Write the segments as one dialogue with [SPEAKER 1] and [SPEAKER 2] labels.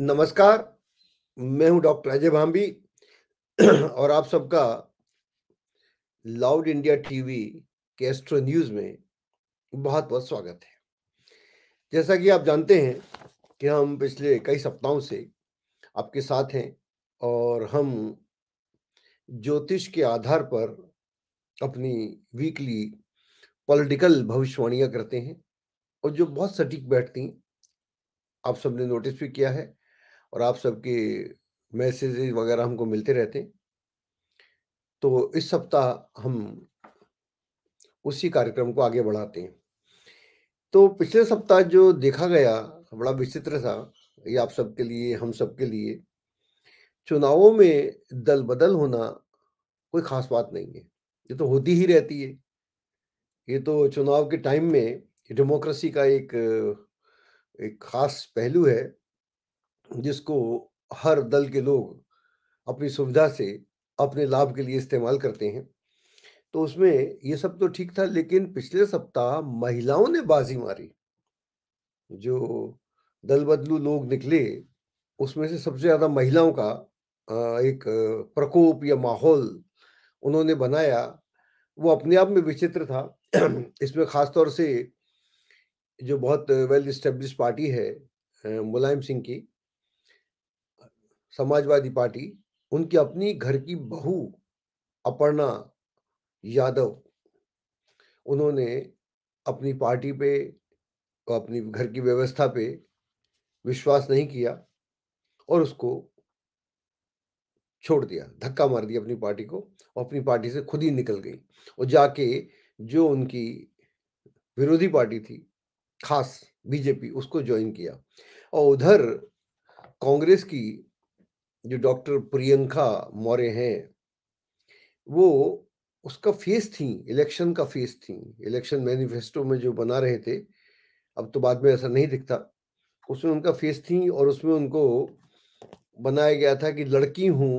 [SPEAKER 1] नमस्कार मैं हूं डॉक्टर अजय भांबी और आप सबका लाउड इंडिया टीवी के एस्ट्रो न्यूज में बहुत बहुत स्वागत है जैसा कि आप जानते हैं कि हम पिछले कई सप्ताहों से आपके साथ हैं और हम ज्योतिष के आधार पर अपनी वीकली पॉलिटिकल भविष्यवाणियां करते हैं और जो बहुत सटीक बैठती आप सबने नोटिस भी किया है और आप सबके मैसेज वगैरह हमको मिलते रहते तो इस सप्ताह हम उसी कार्यक्रम को आगे बढ़ाते हैं तो पिछले सप्ताह जो देखा गया बड़ा विचित्र था ये आप सबके लिए हम सबके लिए चुनावों में दल बदल होना कोई खास बात नहीं है ये तो होती ही रहती है ये तो चुनाव के टाइम में डेमोक्रेसी का एक एक खास पहलू है जिसको हर दल के लोग अपनी सुविधा से अपने लाभ के लिए इस्तेमाल करते हैं तो उसमें ये सब तो ठीक था लेकिन पिछले सप्ताह महिलाओं ने बाजी मारी जो दल बदलू लोग निकले उसमें से सबसे ज़्यादा महिलाओं का एक प्रकोप या माहौल उन्होंने बनाया वो अपने आप में विचित्र था इसमें ख़ासतौर से जो बहुत वेल स्टेब्लिश पार्टी है मुलायम सिंह की समाजवादी पार्टी उनकी अपनी घर की बहू अपर्णा यादव उन्होंने अपनी पार्टी पे और अपनी घर की व्यवस्था पे विश्वास नहीं किया और उसको छोड़ दिया धक्का मार दिया अपनी पार्टी को और अपनी पार्टी से खुद ही निकल गई और जाके जो उनकी विरोधी पार्टी थी खास बीजेपी उसको ज्वाइन किया और उधर कांग्रेस की जो डॉक्टर प्रियंका मौर्य हैं वो उसका फेस थी इलेक्शन का फेस थी इलेक्शन मैनिफेस्टो में जो बना रहे थे अब तो बाद में ऐसा नहीं दिखता उसमें उनका फेस थी और उसमें उनको बनाया गया था कि लड़की हूँ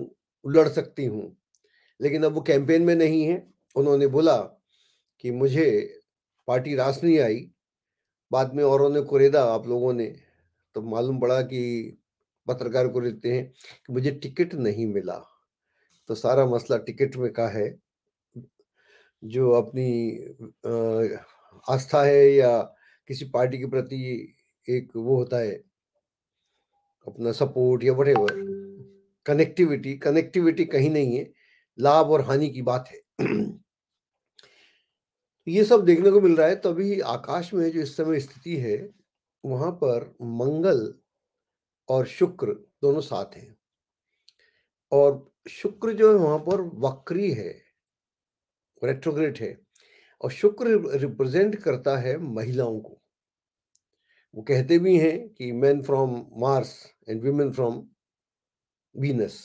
[SPEAKER 1] लड़ सकती हूँ लेकिन अब वो कैंपेन में नहीं है उन्होंने बोला कि मुझे पार्टी रास नहीं आई बाद में औरों ने कुरेदा आप लोगों ने तो मालूम पड़ा कि पत्रकार को लेते हैं कि मुझे टिकट नहीं मिला तो सारा मसला टिकट में का है जो अपनी आस्था है या किसी पार्टी के प्रति एक वो होता है अपना सपोर्ट या वट कनेक्टिविटी कनेक्टिविटी कहीं नहीं है लाभ और हानि की बात है तो ये सब देखने को मिल रहा है तभी आकाश में जो इस समय स्थिति है वहां पर मंगल और शुक्र दोनों साथ हैं और शुक्र जो है वहां पर वक्री है रेट्रोग्रेड है और शुक्र रिप्रेजेंट करता है महिलाओं को वो कहते भी हैं कि man from Mars and women from Venus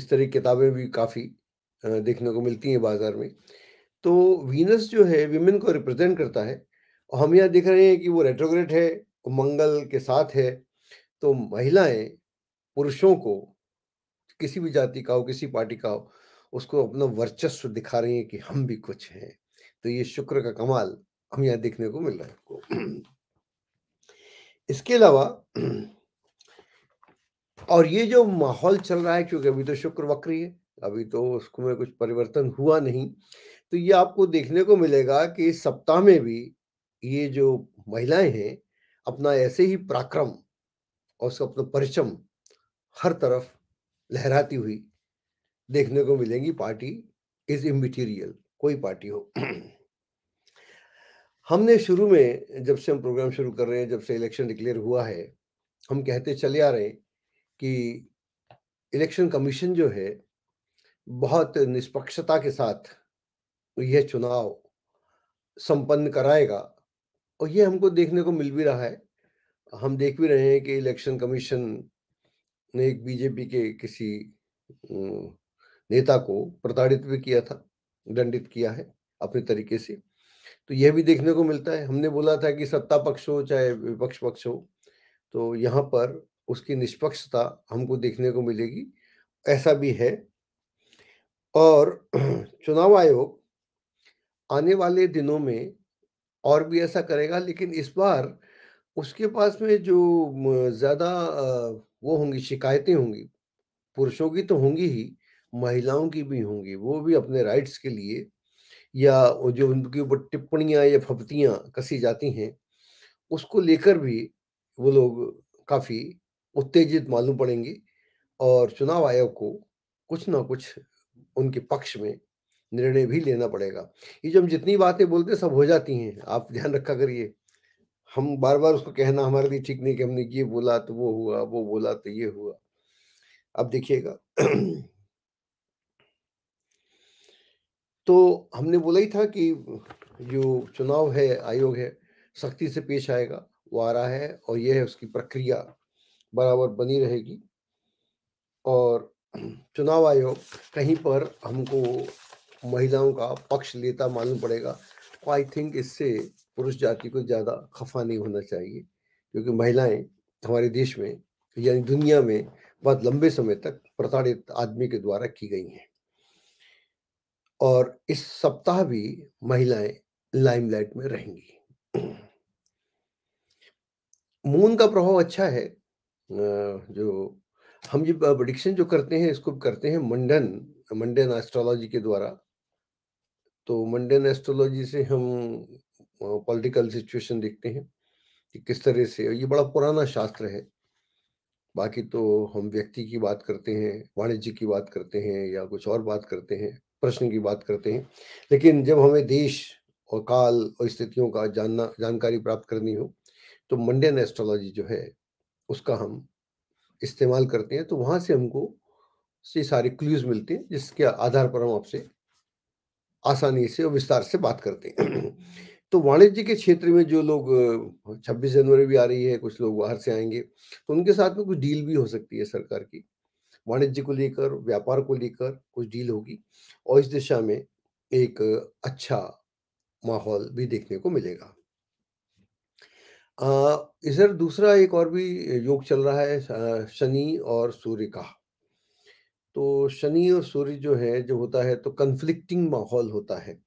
[SPEAKER 1] इस तरह की किताबें भी काफ़ी देखने को मिलती हैं बाजार में तो वीनस जो है वीमेन को रिप्रेजेंट करता है और हम यहाँ देख रहे हैं कि वो रेट्रोग्रेड है मंगल के साथ है तो महिलाएं पुरुषों को किसी भी जाति का हो किसी पार्टी का हो उसको अपना वर्चस्व दिखा रही है कि हम भी कुछ हैं तो ये शुक्र का कमाल हम यहाँ देखने को मिल रहा है आपको इसके अलावा और ये जो माहौल चल रहा है क्योंकि अभी तो शुक्र वक्री है अभी तो उसको में कुछ परिवर्तन हुआ नहीं तो ये आपको देखने को मिलेगा कि इस सप्ताह में भी ये जो महिलाएं हैं अपना ऐसे ही पराक्रम और उसका अपना परचम हर तरफ लहराती हुई देखने को मिलेंगी पार्टी इज इमिटीरियल कोई पार्टी हो हमने शुरू में जब से हम प्रोग्राम शुरू कर रहे हैं जब से इलेक्शन डिक्लेयर हुआ है हम कहते चले आ रहे हैं कि इलेक्शन कमीशन जो है बहुत निष्पक्षता के साथ यह चुनाव संपन्न कराएगा और यह हमको देखने को मिल भी रहा है हम देख भी रहे हैं कि इलेक्शन कमीशन ने एक बीजेपी के किसी नेता को प्रताड़ित भी किया था दंडित किया है अपने तरीके से तो यह भी देखने को मिलता है हमने बोला था कि सत्ता पक्ष हो चाहे विपक्ष पक्ष हो तो यहाँ पर उसकी निष्पक्षता हमको देखने को मिलेगी ऐसा भी है और चुनाव आयोग आने वाले दिनों में और भी ऐसा करेगा लेकिन इस बार उसके पास में जो ज़्यादा वो होंगी शिकायतें होंगी, पुरुषों की तो होंगी ही, महिलाओं की भी होंगी। वो भी अपने राइट्स के लिए या जो उनके ऊपर टिप्पणियाँ या फपतियां कसी जाती हैं, उसको लेकर भी वो लोग काफ़ी उत्तेजित मालूम पड़ेंगे और चुनाव आयोग को कुछ ना कुछ उनके पक्ष में निर्णय भी लेना पड़ेगा। ये जो हम जितनी बातें बोलते हैं सब हो जाती हैं, आप ध्यान रखा करिए। हम बार बार उसको कहना हमारे लिए ठीक नहीं कि हमने ये बोला तो वो हुआ वो बोला तो ये हुआ अब देखिएगा तो हमने बोला ही था कि जो चुनाव है आयोग है सख्ती से पेश आएगा वो आ रहा है और यह है उसकी प्रक्रिया बराबर बनी रहेगी और चुनाव आयोग कहीं पर हमको महिलाओं का पक्ष लेता मालूम पड़ेगा तो आई थिंक इससे पुरुष जाति को ज़्यादा खफा नहीं होना चाहिए क्योंकि महिलाएं हमारे देश में यानी दुनिया में बहुत लंबे समय तक प्रताड़ित आदमी के द्वारा की गई हैं और इस सप्ताह भी महिलाएं लाइमलाइट में रहेंगी मून का प्रभाव अच्छा है जो हम जो प्रडिक्शन जो करते हैं इसको करते हैं मंडन मंडन एस्ट्रोलॉजी के द्वारा तो मंडन एस्ट्रोलॉजी से हम पॉलिटिकल सिचुएशन देखते हैं कि किस तरह से ये बड़ा पुराना शास्त्र है बाकी तो हम व्यक्ति की बात करते हैं वाणिज्य की बात करते हैं या कुछ और बात करते हैं प्रश्न की बात करते हैं लेकिन जब हमें देश और काल और स्थितियों का जानना जानकारी प्राप्त करनी हो तो मंडियन एस्ट्रोलॉजी जो है उसका हम इस्तेमाल करते हैं तो वहाँ से हमको ये सारे क्लूज मिलते हैं जिसके आधार पर हम आपसे आसानी से और विस्तार से बात करते हैं तो वाणिज्य के क्षेत्र में जो लोग 26 जनवरी भी आ रही है कुछ लोग बाहर से आएंगे तो उनके साथ में कुछ डील भी हो सकती है सरकार की वाणिज्य को लेकर व्यापार को लेकर कुछ डील होगी और इस दिशा में एक अच्छा माहौल भी देखने को मिलेगा इधर दूसरा एक और भी योग चल रहा है शनि और सूर्य का तो शनि और सूर्य जो है जो होता है तो कन्फ्लिक्टिंग माहौल होता है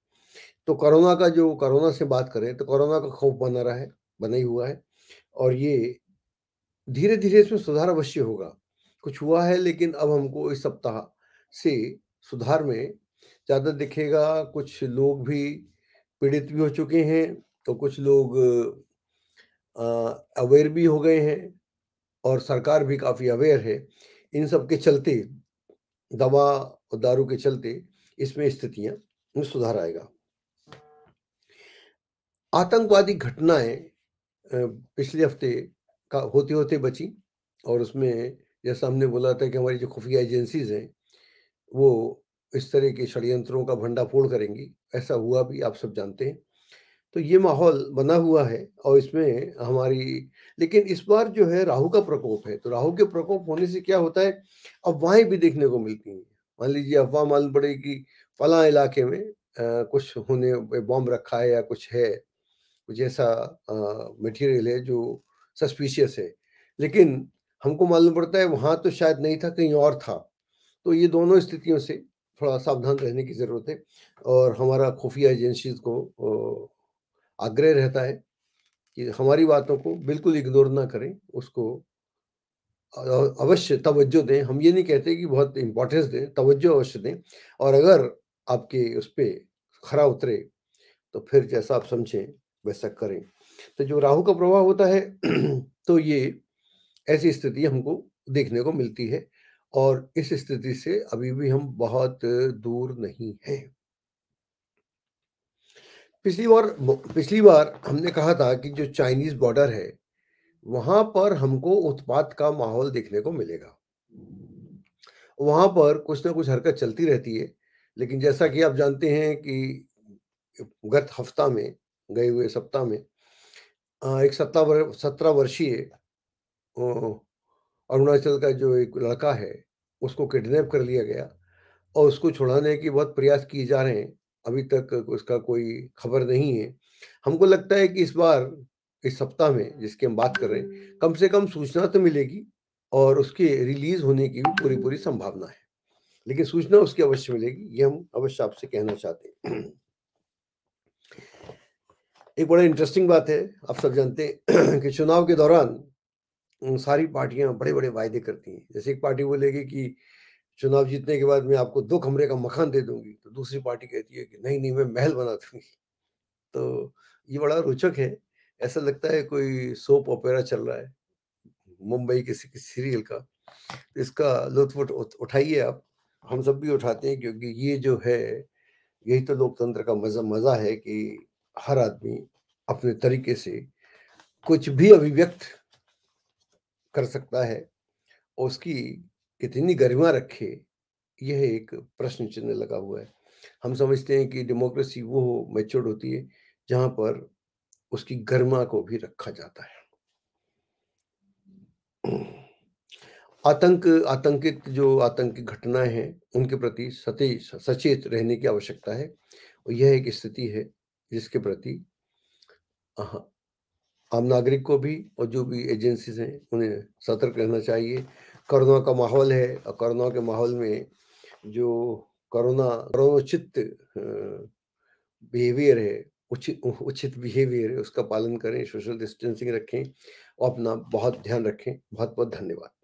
[SPEAKER 1] तो कोरोना का जो कोरोना से बात करें तो कोरोना का खौफ बना रहा है बना ही हुआ है और ये धीरे धीरे इसमें सुधार अवश्य होगा कुछ हुआ है लेकिन अब हमको इस सप्ताह से सुधार में ज़्यादा दिखेगा कुछ लोग भी पीड़ित भी हो चुके हैं तो कुछ लोग अवेयर भी हो गए हैं और सरकार भी काफ़ी अवेयर है इन सब के चलते दवा और दारू के चलते इसमें स्थितियाँ में सुधार आएगा आतंकवादी घटनाएं पिछले हफ्ते का होते होते बची और उसमें जैसा हमने बोला था कि हमारी जो खुफिया एजेंसीज हैं वो इस तरह के षडयंत्रों का भंडाफोड़ करेंगी ऐसा हुआ भी आप सब जानते हैं तो ये माहौल बना हुआ है और इसमें हमारी लेकिन इस बार जो है राहु का प्रकोप है तो राहु के प्रकोप होने से क्या होता है अफवाहें भी देखने को मिलती हैं मान लीजिए अफवाह मालूम पड़ेगी फला इलाके में आ, कुछ होने बॉम्ब रखा है या कुछ है कुछ ऐसा मटेरियल है जो सस्पिशियस है लेकिन हमको मालूम पड़ता है वहाँ तो शायद नहीं था कहीं और था तो ये दोनों स्थितियों से थोड़ा सावधान रहने की ज़रूरत है और हमारा खुफिया एजेंसीज को आग्रह रहता है कि हमारी बातों को बिल्कुल इग्नोर ना करें उसको अवश्य तवज्जो दें हम ये नहीं कहते कि बहुत इम्पोर्टेंस दें तवज्जो अवश्य दें और अगर आपके उस पर खरा उतरे तो फिर जैसा आप समझें वैसा करें तो जो राहु का प्रभाव होता है तो ये ऐसी स्थिति हमको देखने को मिलती है और इस स्थिति से अभी भी हम बहुत दूर नहीं हैं पिछली बार पिछली बार हमने कहा था कि जो चाइनीज बॉर्डर है वहां पर हमको उत्पात का माहौल देखने को मिलेगा वहां पर कुछ ना कुछ हरकत चलती रहती है लेकिन जैसा कि आप जानते हैं कि गत हफ्ता में गए हुए सप्ताह में एक सत्ता वर, सत्रह वर्षीय अरुणाचल का जो एक लड़का है उसको किडनैप कर लिया गया और उसको छुड़ाने की बहुत प्रयास किए जा रहे हैं अभी तक उसका कोई खबर नहीं है हमको लगता है कि इस बार इस सप्ताह में जिसकी हम बात कर रहे हैं कम से कम सूचना तो मिलेगी और उसके रिलीज होने की भी पूरी पूरी संभावना है लेकिन सूचना उसकी अवश्य मिलेगी ये हम अवश्य आपसे कहना चाहते हैं एक बड़ा इंटरेस्टिंग बात है आप सब जानते हैं कि चुनाव के दौरान सारी पार्टियां बड़े बड़े वायदे करती हैं जैसे एक पार्टी बोलेगी कि चुनाव जीतने के बाद मैं आपको दो कमरे का मकान दे दूंगी तो दूसरी पार्टी कहती है कि नहीं नहीं मैं महल बना दूंगी तो ये बड़ा रोचक है ऐसा लगता है कोई सोप ओपेरा चल रहा है मुंबई किसी किसी सीरियल का तो इसका लुत्फ उठाइए आप हम सब भी उठाते हैं क्योंकि ये जो है यही तो लोकतंत्र का मज़ा मज़ा है कि हर आदमी अपने तरीके से कुछ भी अभिव्यक्त कर सकता है और उसकी कितनी गरिमा रखे यह एक प्रश्न चिन्ह लगा हुआ है हम समझते हैं कि डेमोक्रेसी वो हो होती है जहां पर उसकी गरिमा को भी रखा जाता है आतंक आतंकित जो आतंकी घटनाएं हैं उनके प्रति सते सचेत रहने की आवश्यकता है और यह एक स्थिति है जिसके प्रति आम नागरिक को भी और जो भी एजेंसीज हैं उन्हें सतर्क रहना चाहिए कोरोना का माहौल है और कोरोना के माहौल में जो कोरोना कोरोनोचित बिहेवियर है उचित उचित बिहेवियर है उसका पालन करें सोशल डिस्टेंसिंग रखें और अपना बहुत ध्यान रखें बहुत बहुत धन्यवाद